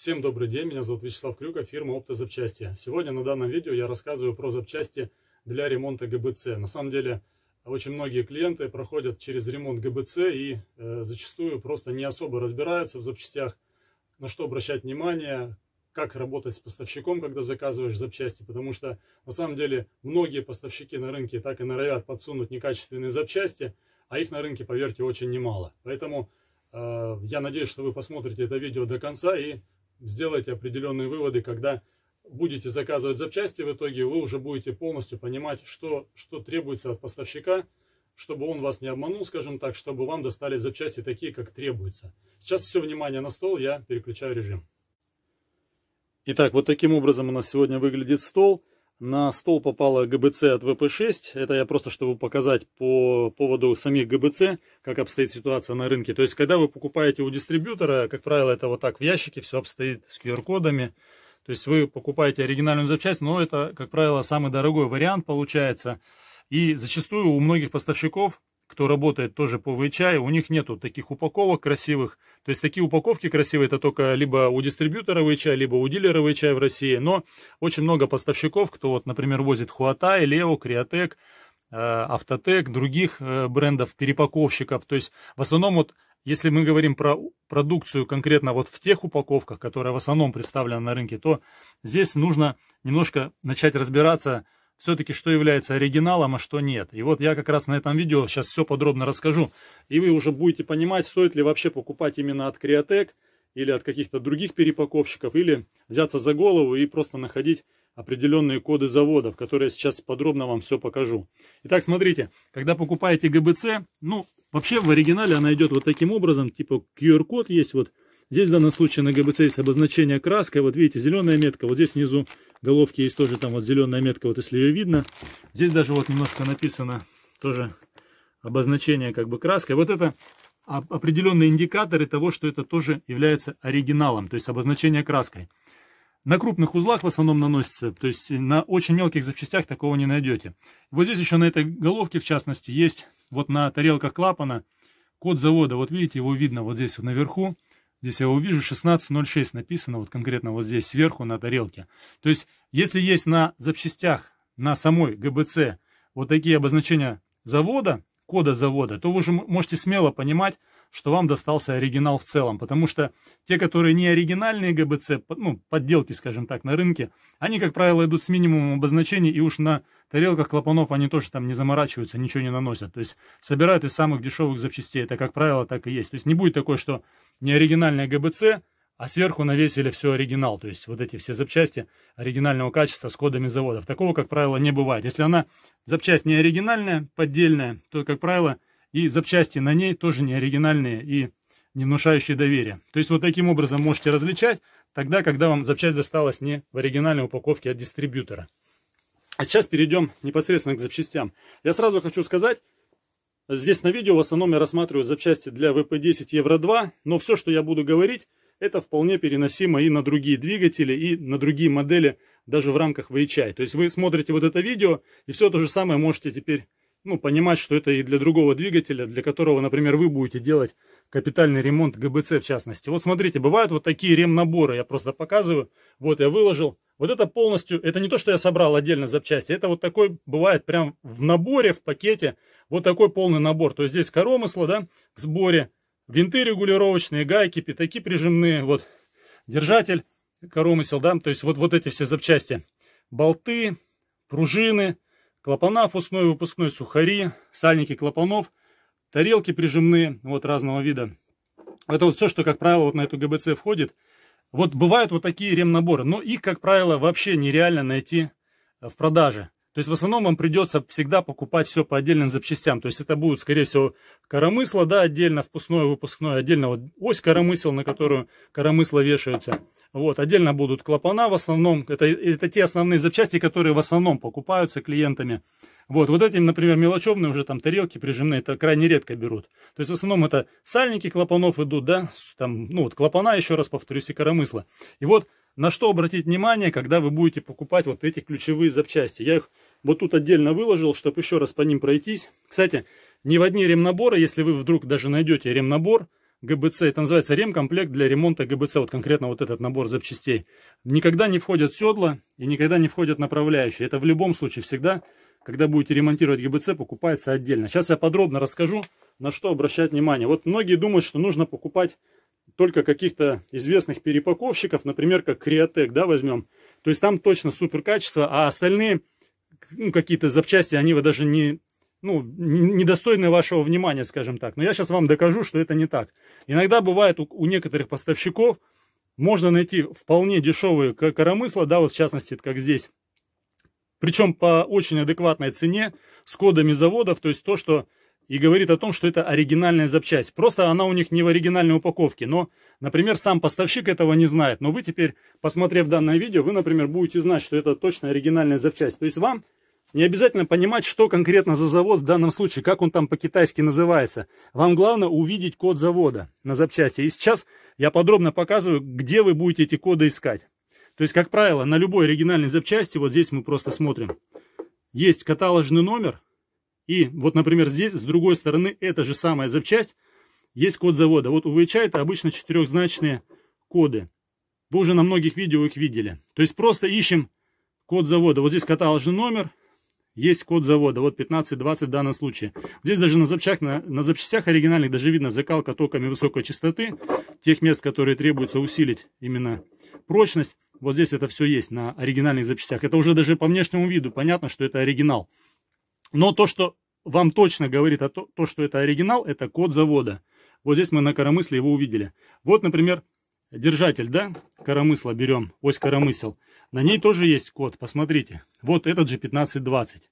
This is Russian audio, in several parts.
Всем добрый день, меня зовут Вячеслав Крюков, а фирма «Оптозапчасти». Сегодня на данном видео я рассказываю про запчасти для ремонта ГБЦ. На самом деле, очень многие клиенты проходят через ремонт ГБЦ и э, зачастую просто не особо разбираются в запчастях, на что обращать внимание, как работать с поставщиком, когда заказываешь запчасти, потому что на самом деле многие поставщики на рынке так и норовят подсунуть некачественные запчасти, а их на рынке, поверьте, очень немало. Поэтому э, я надеюсь, что вы посмотрите это видео до конца и сделаете определенные выводы, когда будете заказывать запчасти в итоге, вы уже будете полностью понимать, что, что требуется от поставщика, чтобы он вас не обманул, скажем так, чтобы вам достали запчасти такие, как требуется. Сейчас все внимание на стол, я переключаю режим. Итак, вот таким образом у нас сегодня выглядит стол. На стол попала ГБЦ от ВП-6. Это я просто, чтобы показать по поводу самих ГБЦ, как обстоит ситуация на рынке. То есть, когда вы покупаете у дистрибьютора, как правило, это вот так в ящике, все обстоит с QR-кодами. То есть, вы покупаете оригинальную запчасть, но это, как правило, самый дорогой вариант получается. И зачастую у многих поставщиков кто работает тоже по VHI, а, у них нету таких упаковок красивых. То есть такие упаковки красивые, это только либо у дистрибьютора VHI, а, либо у дилера VHI а в России. Но очень много поставщиков, кто, вот, например, возит Huatai, Leo, Createc, э, Автотек, других э, брендов, перепаковщиков. То есть в основном вот если мы говорим про продукцию конкретно вот в тех упаковках, которые в основном представлены на рынке, то здесь нужно немножко начать разбираться, все-таки что является оригиналом, а что нет. И вот я как раз на этом видео сейчас все подробно расскажу. И вы уже будете понимать, стоит ли вообще покупать именно от Криотек или от каких-то других перепаковщиков, или взяться за голову и просто находить определенные коды заводов, которые сейчас подробно вам все покажу. Итак, смотрите, когда покупаете ГБЦ, ну, вообще в оригинале она идет вот таким образом, типа QR-код есть вот, Здесь в данном случае на ГБЦ есть обозначение краской. Вот видите, зеленая метка. Вот здесь внизу головки есть тоже там вот зеленая метка, вот если ее видно. Здесь даже вот немножко написано тоже обозначение как бы краской. Вот это определенные индикаторы того, что это тоже является оригиналом, то есть обозначение краской. На крупных узлах в основном наносится, то есть на очень мелких запчастях такого не найдете. Вот здесь еще на этой головке, в частности, есть вот на тарелках клапана код завода. Вот видите, его видно вот здесь вот наверху. Здесь я его увижу 16.06 написано, вот конкретно вот здесь сверху на тарелке. То есть, если есть на запчастях, на самой ГБЦ вот такие обозначения завода, кода завода, то вы уже можете смело понимать, что вам достался оригинал в целом, потому что те, которые не оригинальные ГБЦ, ну, подделки, скажем так, на рынке, они, как правило, идут с минимумом обозначений, и уж на тарелках клапанов они тоже там не заморачиваются, ничего не наносят. То есть собирают из самых дешевых запчастей. Это, как правило, так и есть. То есть не будет такое, что не оригинальная ГБЦ, а сверху навесили все оригинал, то есть вот эти все запчасти оригинального качества с кодами заводов. Такого, как правило, не бывает. Если она запчасть не оригинальная, поддельная, то, как правило, и запчасти на ней тоже не оригинальные и не внушающие доверия. То есть вот таким образом можете различать тогда, когда вам запчасть досталась не в оригинальной упаковке а от дистрибьютора. А сейчас перейдем непосредственно к запчастям. Я сразу хочу сказать, здесь на видео в основном я рассматриваю запчасти для ВП-10 Евро-2, но все, что я буду говорить, это вполне переносимо и на другие двигатели, и на другие модели, даже в рамках VHI. То есть вы смотрите вот это видео, и все то же самое можете теперь ну, понимать, что это и для другого двигателя, для которого, например, вы будете делать капитальный ремонт ГБЦ в частности. Вот смотрите, бывают вот такие ремнаборы, я просто показываю. Вот я выложил, вот это полностью, это не то, что я собрал отдельно запчасти, это вот такой бывает прям в наборе, в пакете, вот такой полный набор. То есть здесь коромысла, да, к сборе, винты регулировочные, гайки, пятаки прижимные, вот держатель коромысел, да, то есть вот, вот эти все запчасти. Болты, пружины, клапана фусной, выпускной, сухари, сальники клапанов, тарелки прижимные, вот разного вида. Это вот все, что, как правило, вот на эту ГБЦ входит. Вот бывают вот такие ремнаборы, но их, как правило, вообще нереально найти э, в продаже. То есть в основном вам придется всегда покупать все по отдельным запчастям. То есть это будут, скорее всего, коромысло, да, отдельно впускное, выпускное, отдельно вот ось коромысел, на которую коромысло вешаются. Вот, отдельно будут клапана в основном. Это, это те основные запчасти, которые в основном покупаются клиентами. Вот, вот этим, например, мелочевные уже там тарелки прижимные, это крайне редко берут. То есть в основном это сальники клапанов идут, да, там, ну вот клапана, еще раз повторюсь, и коромысла. И вот на что обратить внимание, когда вы будете покупать вот эти ключевые запчасти. Я их вот тут отдельно выложил, чтобы еще раз по ним пройтись. Кстати, ни в одни ремнаборы, если вы вдруг даже найдете ремнабор, ГБЦ, это называется ремкомплект для ремонта ГБЦ, вот конкретно вот этот набор запчастей. Никогда не входят седла и никогда не входят направляющие. Это в любом случае всегда когда будете ремонтировать ГБЦ, покупается отдельно. Сейчас я подробно расскажу, на что обращать внимание. Вот многие думают, что нужно покупать только каких-то известных перепаковщиков, например, как Криотек, да, возьмем. То есть там точно супер качество, а остальные ну, какие-то запчасти, они вы даже не, ну, недостойны вашего внимания, скажем так. Но я сейчас вам докажу, что это не так. Иногда бывает у, у некоторых поставщиков можно найти вполне дешевые коромысла, да, вот в частности, как здесь, причем по очень адекватной цене с кодами заводов, то есть то, что и говорит о том, что это оригинальная запчасть. Просто она у них не в оригинальной упаковке, но, например, сам поставщик этого не знает. Но вы теперь, посмотрев данное видео, вы, например, будете знать, что это точно оригинальная запчасть. То есть вам не обязательно понимать, что конкретно за завод в данном случае, как он там по-китайски называется. Вам главное увидеть код завода на запчасти. И сейчас я подробно показываю, где вы будете эти коды искать. То есть, как правило, на любой оригинальной запчасти, вот здесь мы просто смотрим, есть каталожный номер, и вот, например, здесь, с другой стороны, эта же самая запчасть, есть код завода. Вот у VHA это обычно четырехзначные коды. Вы уже на многих видео их видели. То есть просто ищем код завода. Вот здесь каталожный номер, есть код завода. Вот 15-20 в данном случае. Здесь даже на запчастях, на, на запчастях оригинальных даже видно закалка токами высокой частоты. Тех мест, которые требуется усилить именно прочность. Вот здесь это все есть на оригинальных запчастях. Это уже даже по внешнему виду понятно, что это оригинал. Но то, что вам точно говорит о то, то, что это оригинал, это код завода. Вот здесь мы на коромысле его увидели. Вот, например, держатель, да, коромысла берем, ось коромысел. На ней тоже есть код, посмотрите. Вот этот же 1520.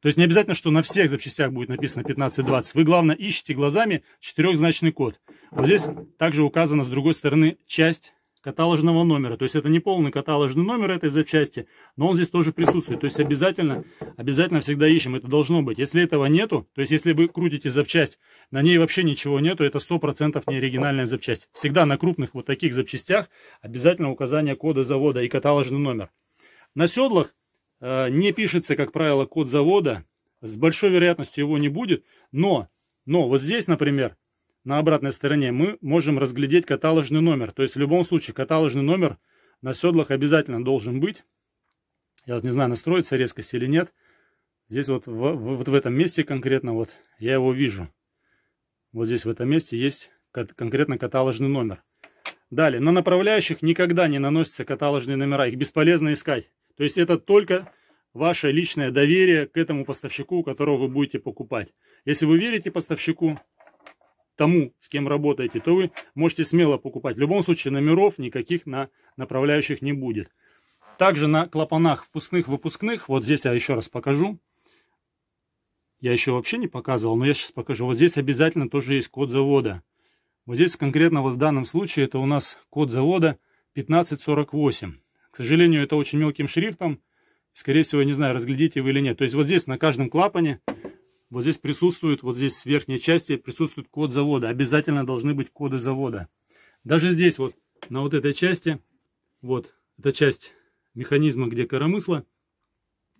То есть не обязательно, что на всех запчастях будет написано 1520. Вы, главное, ищите глазами четырехзначный код. Вот здесь также указана с другой стороны часть каталожного номера. То есть это не полный каталожный номер этой запчасти, но он здесь тоже присутствует. То есть обязательно, обязательно всегда ищем, это должно быть. Если этого нету, то есть если вы крутите запчасть, на ней вообще ничего нету, это 100% не оригинальная запчасть. Всегда на крупных вот таких запчастях обязательно указание кода завода и каталожный номер. На седлах э, не пишется, как правило, код завода, с большой вероятностью его не будет, но, но вот здесь, например, на обратной стороне мы можем разглядеть каталожный номер. То есть в любом случае каталожный номер на седлах обязательно должен быть. Я не знаю, настроится резкость или нет. Здесь вот в, в, вот в этом месте конкретно вот я его вижу. Вот здесь в этом месте есть конкретно каталожный номер. Далее, на направляющих никогда не наносятся каталожные номера. Их бесполезно искать. То есть это только ваше личное доверие к этому поставщику, которого вы будете покупать. Если вы верите поставщику, тому, с кем работаете, то вы можете смело покупать. В любом случае номеров никаких на направляющих не будет. Также на клапанах впускных, выпускных, вот здесь я еще раз покажу. Я еще вообще не показывал, но я сейчас покажу. Вот здесь обязательно тоже есть код завода. Вот здесь конкретно вот в данном случае это у нас код завода 1548. К сожалению, это очень мелким шрифтом. Скорее всего, не знаю, разглядите вы или нет. То есть вот здесь на каждом клапане вот здесь присутствует, вот здесь с верхней части присутствует код завода. Обязательно должны быть коды завода. Даже здесь вот, на вот этой части, вот, эта часть механизма, где коромысло,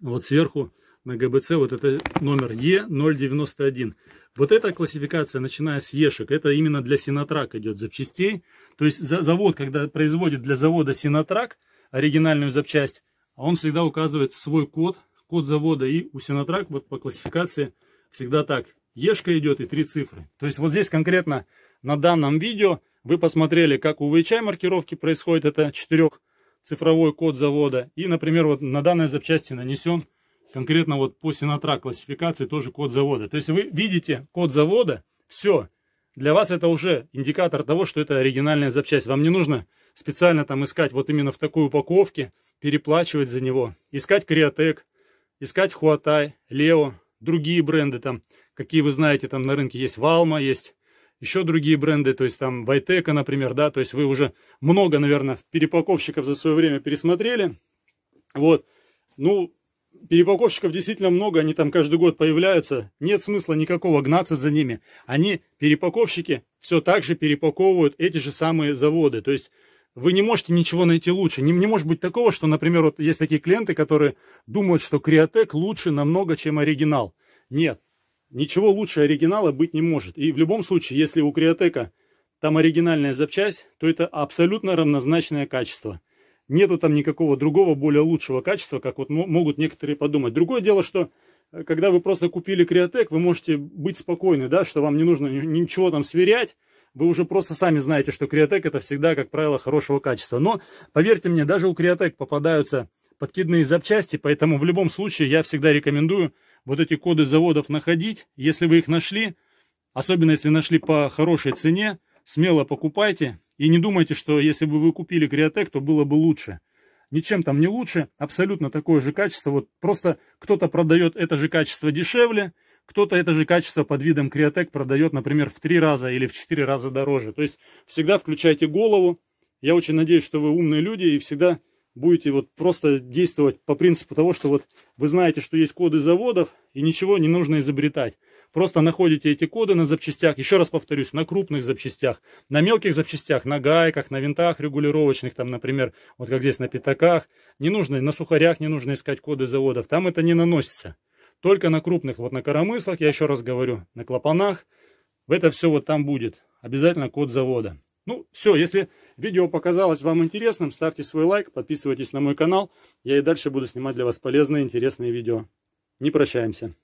вот сверху на ГБЦ вот это номер Е091. Вот эта классификация, начиная с Ешек, это именно для Синотрак идет запчастей. То есть завод, когда производит для завода Синотрак оригинальную запчасть, он всегда указывает свой код, код завода и у Синотрак вот по классификации всегда так. Ешка идет и три цифры. То есть вот здесь конкретно на данном видео вы посмотрели, как у ВЧ маркировки происходит. Это четырехцифровой код завода. И, например, вот на данной запчасти нанесен конкретно вот по Синатра классификации тоже код завода. То есть вы видите код завода, все. Для вас это уже индикатор того, что это оригинальная запчасть. Вам не нужно специально там искать вот именно в такой упаковке, переплачивать за него, искать Креотек, искать Хуатай, Лео, другие бренды там, какие вы знаете, там на рынке есть Валма, есть еще другие бренды, то есть там Вайтека, например, да, то есть вы уже много, наверное, перепаковщиков за свое время пересмотрели, вот, ну, перепаковщиков действительно много, они там каждый год появляются, нет смысла никакого гнаться за ними, они, перепаковщики, все так же перепаковывают эти же самые заводы, то есть вы не можете ничего найти лучше. Не, не может быть такого, что, например, вот есть такие клиенты, которые думают, что Криотек лучше намного, чем оригинал. Нет, ничего лучше оригинала быть не может. И в любом случае, если у Криотека там оригинальная запчасть, то это абсолютно равнозначное качество. Нету там никакого другого, более лучшего качества, как вот могут некоторые подумать. Другое дело, что э, когда вы просто купили Криотек, вы можете быть спокойны, да, что вам не нужно ничего там сверять, вы уже просто сами знаете, что криотек это всегда, как правило, хорошего качества. Но, поверьте мне, даже у криотек попадаются подкидные запчасти, поэтому в любом случае я всегда рекомендую вот эти коды заводов находить. Если вы их нашли, особенно если нашли по хорошей цене, смело покупайте. И не думайте, что если бы вы купили криотек, то было бы лучше ничем там не лучше, абсолютно такое же качество. Вот просто кто-то продает это же качество дешевле, кто-то это же качество под видом Криотек продает, например, в три раза или в четыре раза дороже. То есть всегда включайте голову. Я очень надеюсь, что вы умные люди и всегда будете вот просто действовать по принципу того, что вот вы знаете, что есть коды заводов и ничего не нужно изобретать. Просто находите эти коды на запчастях, еще раз повторюсь, на крупных запчастях, на мелких запчастях, на гайках, на винтах регулировочных, там, например, вот как здесь на пятаках. Не нужно, на сухарях не нужно искать коды заводов, там это не наносится. Только на крупных, вот на коромыслах, я еще раз говорю, на клапанах, это все вот там будет. Обязательно код завода. Ну, все, если видео показалось вам интересным, ставьте свой лайк, подписывайтесь на мой канал. Я и дальше буду снимать для вас полезные, интересные видео. Не прощаемся.